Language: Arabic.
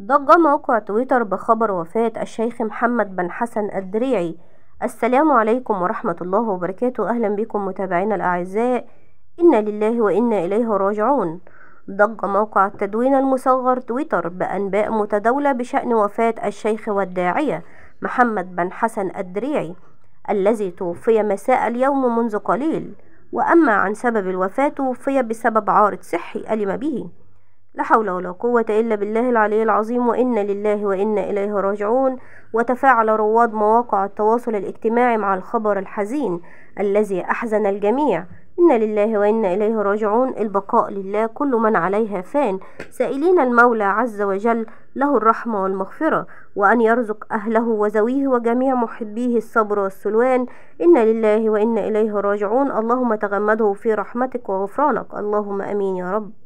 ضج موقع تويتر بخبر وفاة الشيخ محمد بن حسن الدريعي السلام عليكم ورحمة الله وبركاته أهلا بكم متابعينا الأعزاء إنا لله وإنا إليه راجعون ضج موقع التدوين المصغر تويتر بأنباء متداولة بشأن وفاة الشيخ والداعية محمد بن حسن الدريعي الذي توفي مساء اليوم منذ قليل وأما عن سبب الوفاة توفي بسبب عارض صحي ألم به لا حول ولا قوة إلا بالله العلي العظيم وإنا لله وإنا إليه راجعون وتفاعل رواد مواقع التواصل الاجتماعي مع الخبر الحزين الذي أحزن الجميع إنا لله وإنا إليه راجعون البقاء لله كل من عليها فان سائلين المولى عز وجل له الرحمة والمغفرة وأن يرزق أهله وزويه وجميع محبيه الصبر والسلوان إنا لله وإنا إليه راجعون اللهم تغمده في رحمتك وغفرانك اللهم أمين يا رب